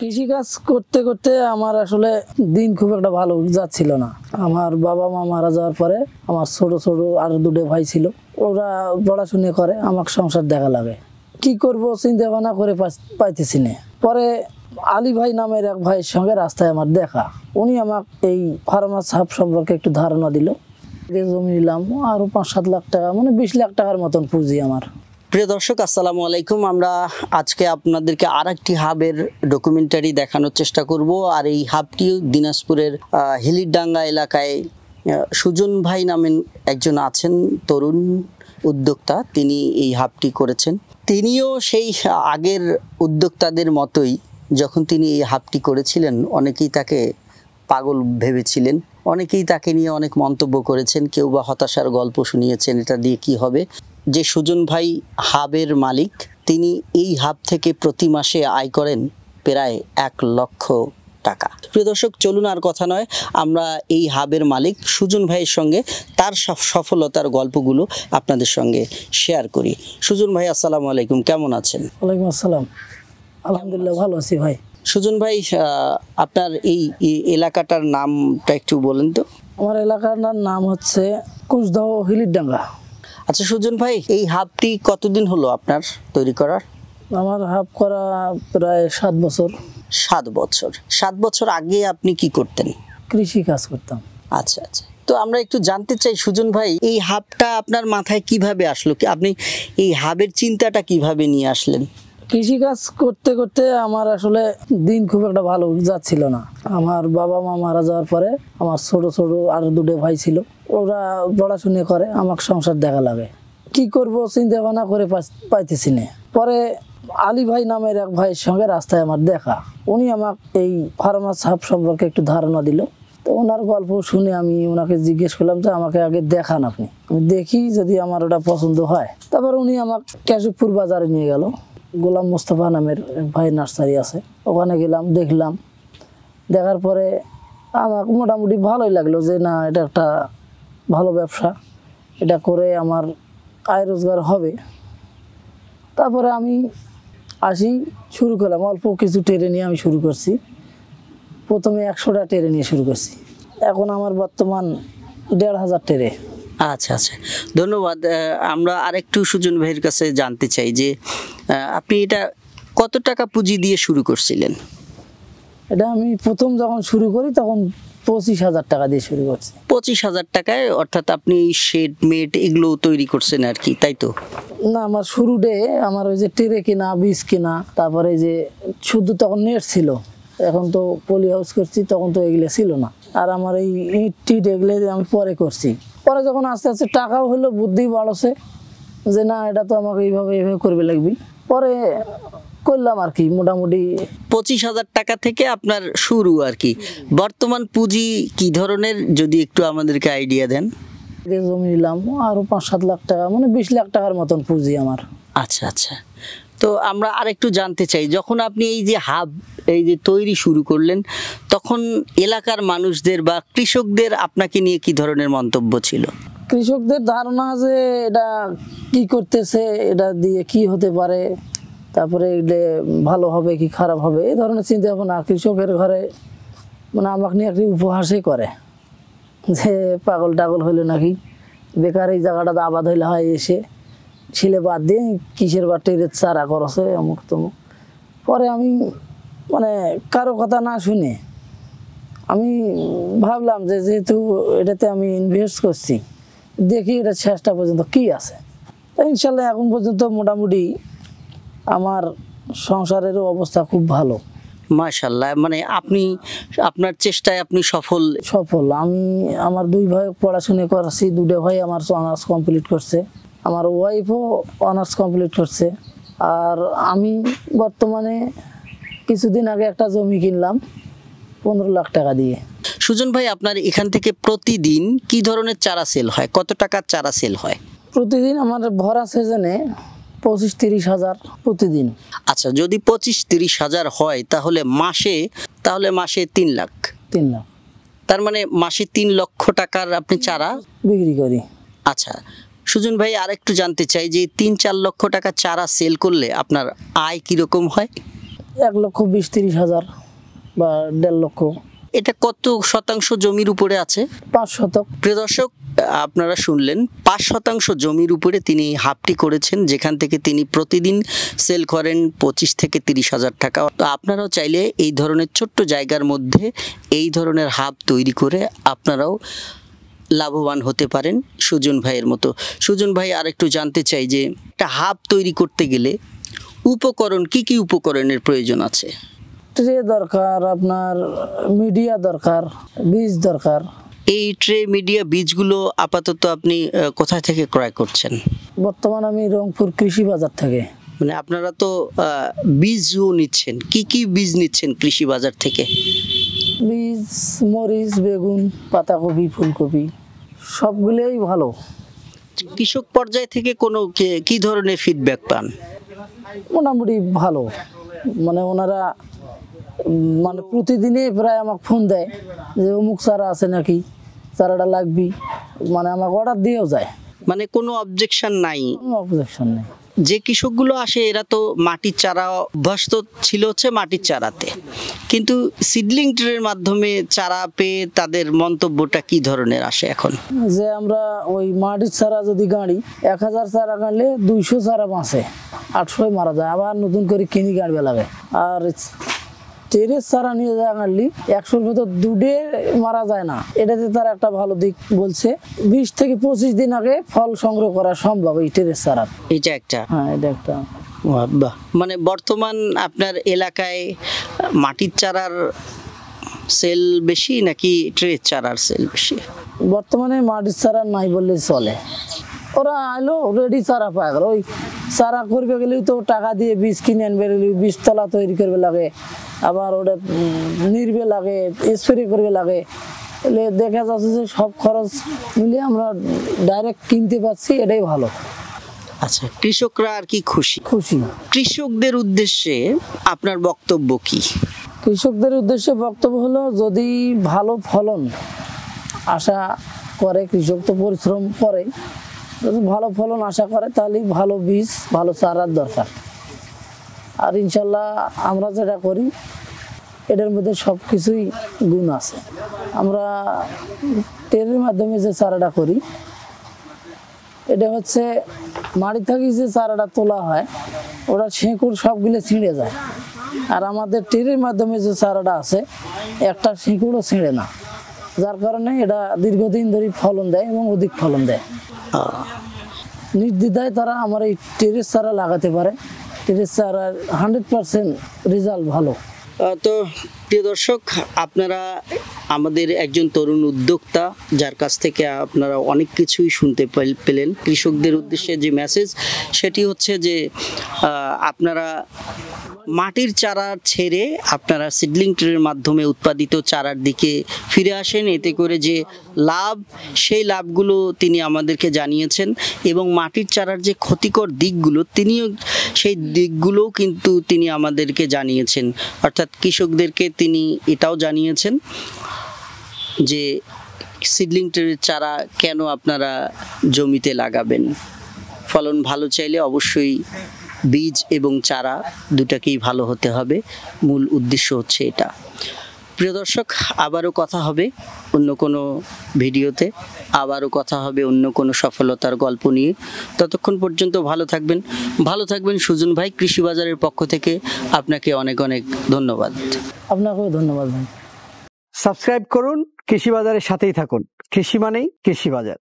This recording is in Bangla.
কৃষিকাজ করতে করতে আমার আসলে দিন খুব একটা ভালো যাচ্ছিল না আমার বাবা মা মারা যাওয়ার পরে আমার ছোট ছোট আরো দুটো ভাই ছিল ওরা পড়াশুনে করে আমাকে সংসার দেখা লাগে কি করব চিন্তা ভাবনা করে পাইতেছি না পরে আলী ভাই নামের এক ভাইয়ের সঙ্গে রাস্তায় আমার দেখা উনি আমাকে এই ফার্মাস হাব সম্পর্কে একটু ধারণা দিল জমি নিলাম আরও পাঁচ সাত লাখ টাকা মানে বিশ লাখ টাকার মতন পুঁজি আমার প্রিয় দর্শক আসসালামু আলাইকুম আমরা আজকে আপনাদেরকে আর একটি হাবের ডকুমেন্টারি দেখানোর চেষ্টা করব আর এই হাবটি দিনাজপুরের হিলিডাঙ্গা এলাকায় সুজন ভাই নামেন একজন আছেন তরুণ উদ্যোক্তা তিনি এই হাবটি করেছেন তিনিও সেই আগের উদ্যোক্তাদের মতোই যখন তিনি এই হাবটি করেছিলেন অনেকেই তাকে পাগল ভেবেছিলেন অনেকেই তাকে নিয়ে অনেক মন্তব্য করেছেন কেউ বা হতাশার গল্প শুনিয়েছেন এটা দিয়ে কি হবে যে সুজন ভাই হাবের মালিক তিনি এই হাব থেকে প্রতি মাসে আয় করেন প্রায় এক লক্ষ টাকা প্রিয় দর্শক চলুন আর কথা নয় আমরা এই হাবের মালিক সুজন ভাইয়ের সঙ্গে তার সফলতার গল্পগুলো আপনাদের সঙ্গে শেয়ার করি সুজন ভাই আসসালামু আলাইকুম কেমন আছেন ওয়ালাইকুম আসসালাম আলহামদুলিল্লাহ ভালো আছি ভাই সুজন ভাই আপনার এই এলাকাটার নামটা একটু বলেন তো আমার এলাকার নাম হচ্ছে কুশদাহ হিলিরডাঙ্গা আচ্ছা সুজন ভাই এই হাবটি কতদিন হলো আপনার তৈরি করার আমার হাব করা প্রায় সাত বছর সাত বছর সাত বছর আগে আপনি কি করতেন কৃষি কাজ করতাম আচ্ছা আচ্ছা তো আমরা একটু জানতে চাই সুজন ভাই এই হাবটা আপনার মাথায় কিভাবে আসলো কি আপনি এই হাবের চিন্তাটা কিভাবে নিয়ে আসলেন কৃষিকাজ করতে করতে আমার আসলে দিন খুব একটা ভালো যাচ্ছিল না আমার বাবা মা মারা যাওয়ার পরে আমার ছোট ছোট আরো দুটো ভাই ছিল ওরা পড়াশুনে করে আমাকে সংসার দেখা লাগে কি করব চিন্তা ভাবনা করে পাইতেছি না পরে আলী ভাই নামের এক ভাইয়ের সঙ্গে রাস্তায় আমার দেখা উনি আমাকে এই ফার্মাস হাব সম্পর্কে একটু ধারণা দিল তো ওনার গল্প শুনে আমি ওনাকে জিজ্ঞেস করলাম যে আমাকে আগে দেখান আপনি আমি দেখি যদি আমার ওটা পছন্দ হয় তারপর উনি আমাকে কেশবপুর বাজারে নিয়ে গেল গোলাম মোস্তফা নামের ভাই নার্সারি আছে ওখানে গেলাম দেখলাম দেখার পরে আমাকে মোটামুটি ভালোই লাগলো যে না এটা একটা ভালো ব্যবসা এটা করে আমার আয় রোজগার হবে তারপরে আমি আসি শুরু করলাম অল্প কিছু টেরে নিয়ে আমি শুরু করছি প্রথমে একশোটা টেরে নিয়ে শুরু করছি এখন আমার বর্তমান দেড় হাজার টেরে আচ্ছা আচ্ছা ধন্যবাদ আমরা আরেকটু সুজন ভাইয়ের কাছে জানতে চাই যে আপনি এটা কত টাকা পুঁজি দিয়ে শুরু করছিলেন এটা আমি প্রথম যখন শুরু করি তখন পঁচিশ হাজার টাকা দিয়ে শুরু করছে পঁচিশ হাজার টাকায় অর্থাৎ আপনি শেড মেড এগুলো তৈরি করছেন আর কি তাই তো না আমার শুরুতে আমার ওই যে টেরে কেনা বীজ কেনা তারপরে যে শুধু তখন নেট ছিল এখন তো পলি হাউস করছি তখন তো এগুলো ছিল না আর আমার এই ইট টিট এগুলো আমি পরে করছি পরে যখন আস্তে আস্তে টাকাও হলো বুদ্ধি বাড়ছে যে না এটা তো আমাকে এইভাবে এইভাবে করবে লাগবে পরে করলাম আর কি মোটামুটি পঁচিশ হাজার টাকা থেকে আপনার শুরু আর কি বর্তমান পুঁজি কি ধরনের যদি একটু আমাদেরকে আইডিয়া দেন জমি নিলাম আরও পাঁচ সাত লাখ টাকা মানে বিশ লাখ টাকার মতন পুঁজি আমার আচ্ছা আচ্ছা তো আমরা আর একটু জানতে চাই যখন আপনি এই যে হাব এই যে তৈরি শুরু করলেন তখন এলাকার মানুষদের বা কৃষকদের আপনাকে নিয়ে কি ধরনের মন্তব্য ছিল কৃষকদের ধারণা যে এটা কি করতেছে এটা দিয়ে কি হতে পারে তারপরে এগুলো ভালো হবে কি খারাপ হবে এই ধরনের চিন্তা ভাবনা কৃষকের ঘরে মানে আমাকে নিয়ে একটি উপহাসই করে যে পাগল টাগল হইলো নাকি বেকার এই জায়গাটাতে আবাদ হইলে হয় এসে ছিলে বাদ দিয়ে কিসের বাদ টেরে চারা করছে অমুক তমুক পরে আমি মানে কারো কথা না শুনে আমি ভাবলাম যে যেহেতু এটাতে আমি ইনভেস্ট করছি দেখি এটা শেষটা পর্যন্ত কি আছে ইনশাল্লাহ এখন পর্যন্ত মোটামুটি আমার সংসারেরও অবস্থা খুব ভালো মাশাল্লাহ মানে আপনি আপনার চেষ্টায় আপনি সফল সফল আমি আমার দুই ভাই পড়াশুনে করাছি দুটো ভাই আমার অনার্স কমপ্লিট করছে আমার ওয়াইফও অনার্স কমপ্লিট করছে আর আমি বর্তমানে কিছুদিন আগে একটা জমি কিনলাম পনেরো লাখ টাকা দিয়ে সুজন ভাই আপনার এখান থেকে প্রতিদিন কি ধরনের চারা সেল হয় কত টাকার চারা সেল হয় প্রতিদিন আমার ভরা সিজনে পঁচিশ তিরিশ হাজার প্রতিদিন আচ্ছা যদি পঁচিশ তিরিশ হাজার হয় তাহলে মাসে তাহলে মাসে তিন লাখ তিন লাখ তার মানে মাসে তিন লক্ষ টাকার আপনি চারা বিক্রি করি আচ্ছা সুজন ভাই আরেকটু জানতে চাই যে তিন চার লক্ষ টাকা চারা সেল করলে আপনার আয় কীরকম হয় এক লক্ষ বিশ তিরিশ হাজার বা দেড় লক্ষ এটা কত শতাংশ জমির উপরে আছে পাঁচ শতক প্রিয় দর্শক আপনারা শুনলেন পাঁচ শতাংশ জমির উপরে তিনি হাফটি করেছেন যেখান থেকে তিনি প্রতিদিন সেল করেন পঁচিশ থেকে তিরিশ হাজার টাকা তো আপনারাও চাইলে এই ধরনের ছোট্ট জায়গার মধ্যে এই ধরনের হাব তৈরি করে আপনারাও লাভবান হতে পারেন সুজন ভাইয়ের মতো সুজন ভাই আর একটু জানতে চাই যে একটা হাব তৈরি করতে গেলে উপকরণ কি কি উপকরণের প্রয়োজন আছে ট্রে দরকার আপনার মিডিয়া দরকার বীজ দরকার এই ট্রে মিডিয়া বীজগুলো আপাতত আপনি কোথা থেকে ক্রয় করছেন বর্তমান আমি রংপুর কৃষি বাজার থেকে মানে আপনারা তো বীজও নিচ্ছেন কি কি বীজ নিচ্ছেন কৃষি বাজার থেকে বীজ মরিচ বেগুন পাতাকপি ফুলকপি সবগুলোই ভালো কৃষক পর্যায় থেকে কোনো কি ধরনের ফিডব্যাক পান মোটামুটি ভালো মানে ওনারা মানে প্রতিদিনই প্রায় আমাকে ফোন দেয় যে অমুক চারা আছে নাকি চারাটা লাগবি মানে আমাকে অর্ডার দিয়েও যায় মানে কোনো অবজেকশন নাই অবজেকশন নেই যে কৃষকগুলো আসে এরা তো মাটির চারা অভ্যস্ত ছিল হচ্ছে মাটির চারাতে কিন্তু সিডলিং ট্রের মাধ্যমে চারা পেয়ে তাদের মন্তব্যটা কি ধরনের আসে এখন যে আমরা ওই মাটির চারা যদি গাড়ি এক হাজার চারা গাড়লে দুইশো চারা বাঁচে আটশোয় মারা যায় আবার নতুন করে কিনি গাড়বে লাগে আর টেরেস ছাড়া নিয়ে যায় আনলি একশোর ভেতর দুডে মারা যায় না এটাতে তার একটা ভালো দিক বলছে বিশ থেকে পঁচিশ দিন আগে ফল সংগ্রহ করা সম্ভব এই টেরেস ছাড়া এটা একটা হ্যাঁ এটা একটা মানে বর্তমান আপনার এলাকায় মাটির চারার সেল বেশি নাকি ট্রেস চারার সেল বেশি বর্তমানে মাটির চারা নাই বললে চলে ওরা আলো রেডি চারা পায় ওই চারা করবে গেলেও তো টাকা দিয়ে বীজ কিনে আনবে বীজতলা তৈরি করবে লাগে আবার ওটা নিরবে লাগে স্প্রে করবে লাগে তাহলে দেখা যাচ্ছে যে সব খরচ মিলিয়ে আমরা ডাইরেক্ট কিনতে পারছি এটাই ভালো আচ্ছা কৃষকরা আর কি খুশি খুশি কৃষকদের উদ্দেশ্যে আপনার বক্তব্য কি কৃষকদের উদ্দেশ্যে বক্তব্য হলো যদি ভালো ফলন আশা করে কৃষক তো পরিশ্রম করে যদি ভালো ফলন আশা করে তাহলে ভালো বীজ ভালো চারার দরকার আর ইনশাল্লাহ আমরা যেটা করি এটার মধ্যে সব কিছুই গুণ আছে আমরা টেরের মাধ্যমে যে চারাটা করি এটা হচ্ছে মাড়ি থাকি যে চারাটা তোলা হয় ওটা শেঁকুর সবগুলো ছিঁড়ে যায় আর আমাদের টেরের মাধ্যমে যে চারাটা আছে একটা শেঁকুরও ছিঁড়ে না যার কারণে এটা দীর্ঘদিন ধরে ফলন দেয় এবং অধিক ফলন দেয় নির্দ্বিধায় তারা আমার এই টেরের চারা লাগাতে পারে এটা হান্ড্রেড পার্সেন্ট রেজাল্ট ভালো তো প্রিয় দর্শক আপনারা আমাদের একজন তরুণ উদ্যোক্তা যার কাছ থেকে আপনারা অনেক কিছুই শুনতে পেলেন কৃষকদের উদ্দেশ্যে যে মেসেজ সেটি হচ্ছে যে আপনারা মাটির চারা ছেড়ে আপনারা সিডলিং ট্রের মাধ্যমে উৎপাদিত চারার দিকে ফিরে আসেন এতে করে যে লাভ সেই লাভগুলো তিনি আমাদেরকে জানিয়েছেন এবং মাটির চারার যে ক্ষতিকর দিকগুলো তিনিও সেই দিকগুলোও কিন্তু তিনি আমাদেরকে জানিয়েছেন অর্থাৎ কৃষকদেরকে তিনি এটাও জানিয়েছেন যে সিডলিং ট্রের চারা কেন আপনারা জমিতে লাগাবেন ফলন ভালো চাইলে অবশ্যই বীজ এবং চারা দুটাকেই ভালো হতে হবে মূল উদ্দেশ্য হচ্ছে এটা প্রিয় দর্শক আবারও কথা হবে অন্য কোনো ভিডিওতে আবারও কথা হবে অন্য কোনো সফলতার গল্প নিয়ে ততক্ষণ পর্যন্ত ভালো থাকবেন ভালো থাকবেন সুজন ভাই কৃষি বাজারের পক্ষ থেকে আপনাকে অনেক অনেক ধন্যবাদ আপনাকেও ধন্যবাদ ভাই সাবস্ক্রাইব করুন কৃষি বাজারের সাথেই থাকুন কৃষি মানেই কৃষি বাজার